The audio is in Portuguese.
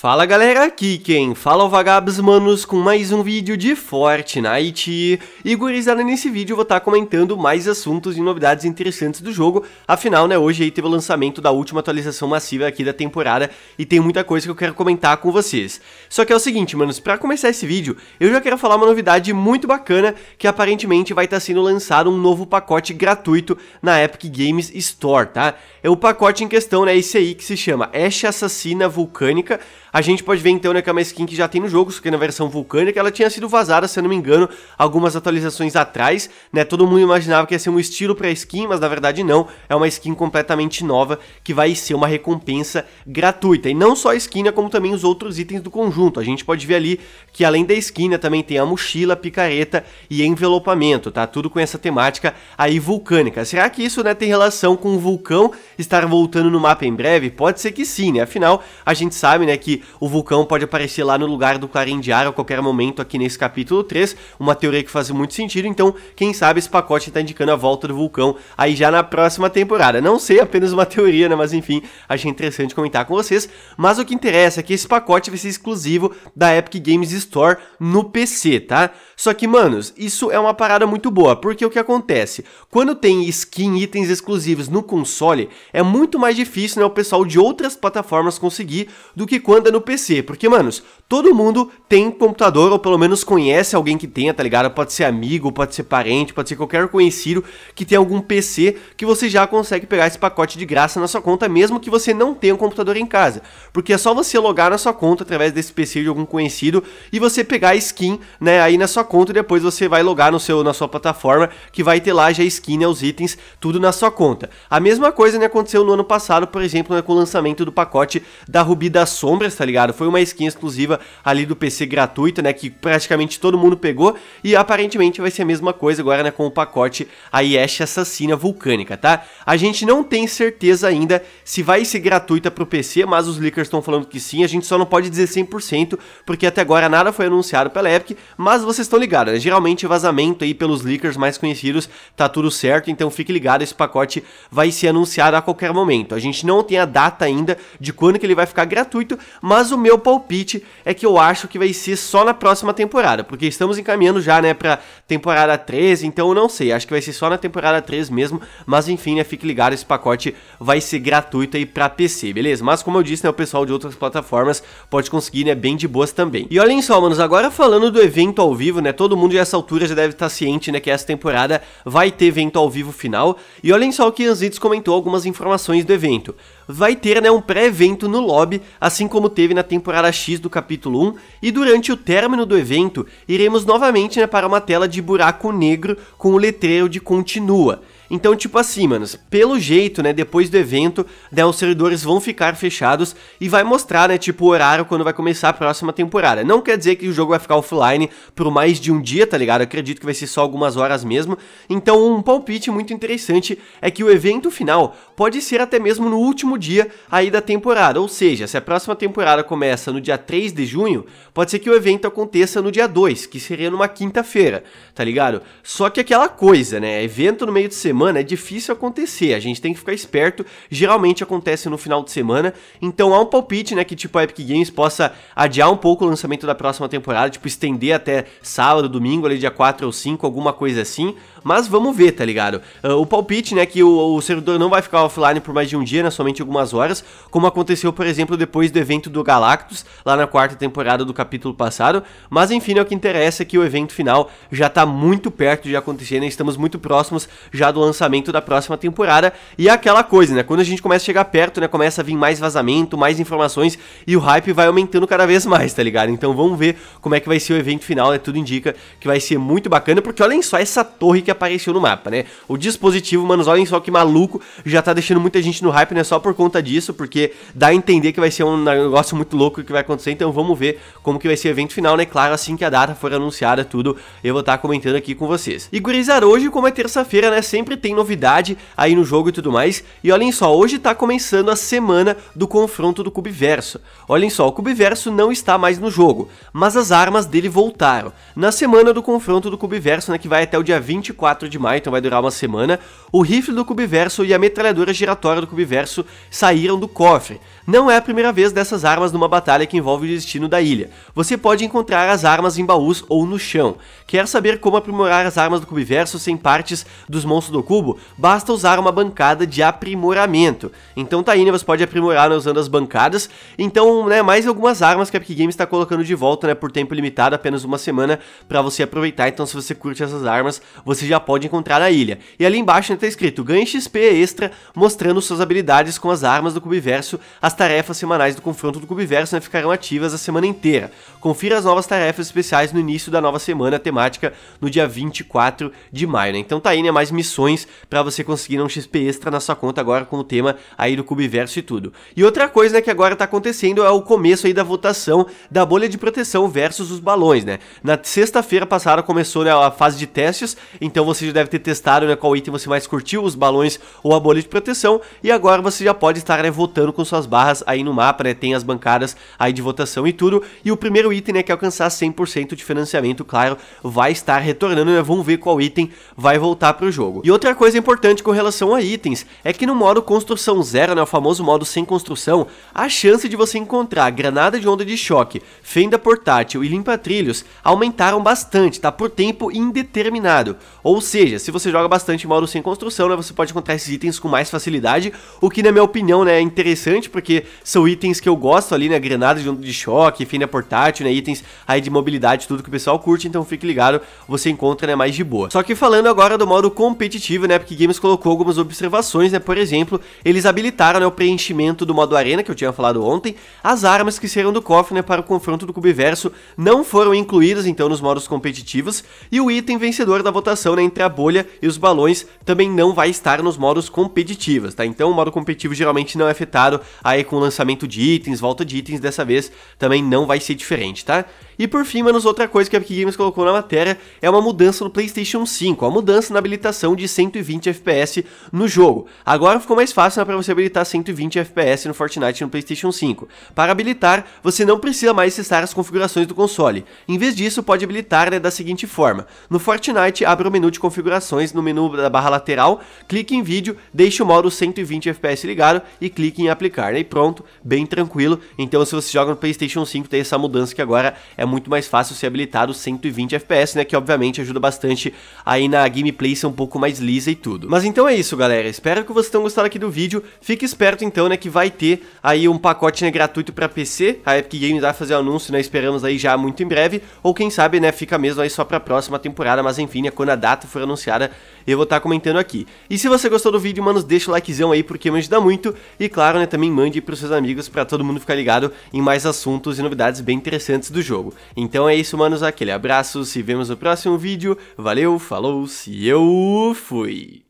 Fala galera, aqui quem fala é o Vagabos Manos com mais um vídeo de Fortnite E gurizada, nesse vídeo eu vou estar tá comentando mais assuntos e novidades interessantes do jogo Afinal, né, hoje aí teve o lançamento da última atualização massiva aqui da temporada E tem muita coisa que eu quero comentar com vocês Só que é o seguinte, manos, pra começar esse vídeo Eu já quero falar uma novidade muito bacana Que aparentemente vai estar tá sendo lançado um novo pacote gratuito na Epic Games Store, tá? É o pacote em questão, né, esse aí que se chama Ash Assassina Vulcânica a gente pode ver então né, que é uma skin que já tem no jogo, só que na versão vulcânica ela tinha sido vazada, se eu não me engano, algumas atualizações atrás, né? Todo mundo imaginava que ia ser um estilo para skin, mas na verdade não, é uma skin completamente nova que vai ser uma recompensa gratuita. E não só a skin, né, como também os outros itens do conjunto. A gente pode ver ali que além da skin, né, também tem a mochila, picareta e envelopamento, tá? Tudo com essa temática aí vulcânica. Será que isso, né, tem relação com o vulcão estar voltando no mapa em breve? Pode ser que sim, né? Afinal, a gente sabe, né, que o vulcão pode aparecer lá no lugar do Carindiar a qualquer momento aqui nesse capítulo 3, uma teoria que faz muito sentido, então quem sabe esse pacote está indicando a volta do vulcão aí já na próxima temporada. Não sei, apenas uma teoria, né, mas enfim, achei interessante comentar com vocês, mas o que interessa é que esse pacote vai ser exclusivo da Epic Games Store no PC, tá? Só que, manos, isso é uma parada muito boa, porque o que acontece? Quando tem skin, itens exclusivos no console, é muito mais difícil, né, o pessoal de outras plataformas conseguir do que quando no PC, porque, manos, todo mundo tem computador, ou pelo menos conhece alguém que tenha, tá ligado? Pode ser amigo, pode ser parente, pode ser qualquer conhecido que tenha algum PC que você já consegue pegar esse pacote de graça na sua conta, mesmo que você não tenha um computador em casa. Porque é só você logar na sua conta através desse PC de algum conhecido e você pegar a skin, né, aí na sua conta e depois você vai logar no seu, na sua plataforma, que vai ter lá já a skin, né, os itens, tudo na sua conta. A mesma coisa né, aconteceu no ano passado, por exemplo, né, com o lançamento do pacote da Ruby das Sombras, tá ligado? Foi uma skin exclusiva ali do PC gratuita, né, que praticamente todo mundo pegou e aparentemente vai ser a mesma coisa agora, né, com o pacote aí Yesh Assassina Vulcânica, tá? A gente não tem certeza ainda se vai ser gratuita pro PC, mas os leakers estão falando que sim, a gente só não pode dizer 100%, porque até agora nada foi anunciado pela Epic, mas vocês estão ligados, né? geralmente vazamento aí pelos leakers mais conhecidos, tá tudo certo, então fique ligado, esse pacote vai ser anunciado a qualquer momento. A gente não tem a data ainda de quando que ele vai ficar gratuito, mas o meu palpite é que eu acho que vai ser só na próxima temporada, porque estamos encaminhando já, né, pra temporada 13, então eu não sei, acho que vai ser só na temporada 3 mesmo, mas enfim, né, fique ligado, esse pacote vai ser gratuito aí pra PC, beleza? Mas como eu disse, né, o pessoal de outras plataformas pode conseguir, né, bem de boas também. E olhem só, manos, agora falando do evento ao vivo, né, todo mundo a essa altura já deve estar tá ciente, né, que essa temporada vai ter evento ao vivo final, e olhem só o que Anzides comentou algumas informações do evento vai ter né, um pré-evento no lobby, assim como teve na temporada X do capítulo 1, e durante o término do evento, iremos novamente né, para uma tela de buraco negro com o letreiro de continua. Então, tipo assim, mano, pelo jeito, né, depois do evento, né, os servidores vão ficar fechados e vai mostrar, né, tipo, o horário quando vai começar a próxima temporada. Não quer dizer que o jogo vai ficar offline por mais de um dia, tá ligado? Eu acredito que vai ser só algumas horas mesmo. Então, um palpite muito interessante é que o evento final pode ser até mesmo no último dia aí da temporada. Ou seja, se a próxima temporada começa no dia 3 de junho, pode ser que o evento aconteça no dia 2, que seria numa quinta-feira, tá ligado? Só que aquela coisa, né, evento no meio de semana, semana é difícil acontecer, a gente tem que ficar esperto, geralmente acontece no final de semana, então há um palpite, né, que tipo a Epic Games possa adiar um pouco o lançamento da próxima temporada, tipo estender até sábado, domingo, ali dia 4 ou 5, alguma coisa assim, mas vamos ver, tá ligado? Uh, o palpite, né, que o, o servidor não vai ficar offline por mais de um dia, né, somente algumas horas, como aconteceu, por exemplo, depois do evento do Galactus, lá na quarta temporada do capítulo passado, mas enfim, né, o que interessa é que o evento final já tá muito perto de acontecer, né, estamos muito próximos já do lançamento da próxima temporada. E é aquela coisa, né? Quando a gente começa a chegar perto, né? Começa a vir mais vazamento, mais informações e o hype vai aumentando cada vez mais, tá ligado? Então vamos ver como é que vai ser o evento final, né? Tudo indica que vai ser muito bacana, porque olhem só essa torre que apareceu no mapa, né? O dispositivo, manos, olhem só que maluco, já tá deixando muita gente no hype, né? Só por conta disso, porque dá a entender que vai ser um negócio muito louco que vai acontecer, então vamos ver como que vai ser o evento final, né? Claro, assim que a data for anunciada, tudo, eu vou estar tá comentando aqui com vocês. E gurizar, hoje, como é terça-feira, né? Sempre tem novidade aí no jogo e tudo mais. E olhem só, hoje tá começando a semana do confronto do Cubiverso. Olhem só, o Cubiverso não está mais no jogo, mas as armas dele voltaram. Na semana do confronto do Cubiverso, né, que vai até o dia 24 de maio, então vai durar uma semana, o rifle do Cubiverso e a metralhadora giratória do Cubiverso saíram do cofre. Não é a primeira vez dessas armas numa batalha que envolve o destino da ilha. Você pode encontrar as armas em baús ou no chão. Quer saber como aprimorar as armas do Cubiverso sem partes dos monstros do cubo, basta usar uma bancada de aprimoramento. Então tá aí, né, você pode aprimorar né, usando as bancadas. Então, né, mais algumas armas que a Epic Games está colocando de volta, né, por tempo limitado, apenas uma semana, para você aproveitar. Então se você curte essas armas, você já pode encontrar na ilha. E ali embaixo né, tá escrito, ganhe XP extra, mostrando suas habilidades com as armas do Cubiverso. As tarefas semanais do confronto do Cubiverso né, ficarão ativas a semana inteira. Confira as novas tarefas especiais no início da nova semana temática, no dia 24 de maio, né. Então tá aí, né, mais missões para você conseguir um XP extra na sua conta agora com o tema aí do Cubiverso e tudo. E outra coisa né, que agora tá acontecendo é o começo aí da votação da bolha de proteção versus os balões, né? Na sexta-feira passada começou né, a fase de testes, então você já deve ter testado né, qual item você mais curtiu, os balões ou a bolha de proteção, e agora você já pode estar né, votando com suas barras aí no mapa, né? Tem as bancadas aí de votação e tudo, e o primeiro item né, que alcançar 100% de financiamento, claro, vai estar retornando, né? Vamos ver qual item vai voltar pro jogo. E outra coisa importante com relação a itens é que no modo construção zero, né, o famoso modo sem construção, a chance de você encontrar granada de onda de choque, fenda portátil e limpa-trilhos aumentaram bastante, tá? Por tempo indeterminado. Ou seja, se você joga bastante modo sem construção, né, você pode encontrar esses itens com mais facilidade, o que na minha opinião né, é interessante, porque são itens que eu gosto ali, né, granada de onda de choque, fenda portátil, né, itens aí de mobilidade, tudo que o pessoal curte, então fique ligado, você encontra né, mais de boa. Só que falando agora do modo competitivo, positivo, né? Porque Games colocou algumas observações, né? Por exemplo, eles habilitaram né, o preenchimento do modo arena, que eu tinha falado ontem. As armas que saíram do cofre né, para o confronto do Cubiverso não foram incluídas, então, nos modos competitivos. E o item vencedor da votação né, entre a bolha e os balões também não vai estar nos modos competitivos, tá? Então, o modo competitivo geralmente não é afetado aí com o lançamento de itens, volta de itens. Dessa vez também não vai ser diferente, tá? E por fim, manos, outra coisa que a Epic Games colocou na matéria é uma mudança no PlayStation 5, a mudança na habilitação de 120 FPS no jogo. Agora ficou mais fácil né, para você habilitar 120 FPS no Fortnite no PlayStation 5. Para habilitar, você não precisa mais acessar as configurações do console. Em vez disso, pode habilitar né, da seguinte forma: no Fortnite, abre o menu de configurações no menu da barra lateral, clique em vídeo, deixe o modo 120 FPS ligado e clique em aplicar. Né, e pronto, bem tranquilo. Então, se você joga no PlayStation 5, tem essa mudança que agora é muito mais fácil ser habilitado 120 FPS, né, que obviamente ajuda bastante aí na gameplay ser um pouco mais lisa e tudo. Mas então é isso, galera, espero que vocês tenham gostado aqui do vídeo, fique esperto então, né, que vai ter aí um pacote, né, gratuito para PC, a Epic Games vai fazer o anúncio, né, esperamos aí já muito em breve, ou quem sabe, né, fica mesmo aí só pra próxima temporada, mas enfim, né, quando a data for anunciada, eu vou estar tá comentando aqui. E se você gostou do vídeo, manos, deixa o likezão aí porque me ajuda muito. E claro, né, também mande os seus amigos para todo mundo ficar ligado em mais assuntos e novidades bem interessantes do jogo. Então é isso, manos, aquele abraço, se vemos no próximo vídeo. Valeu, falou, se eu fui!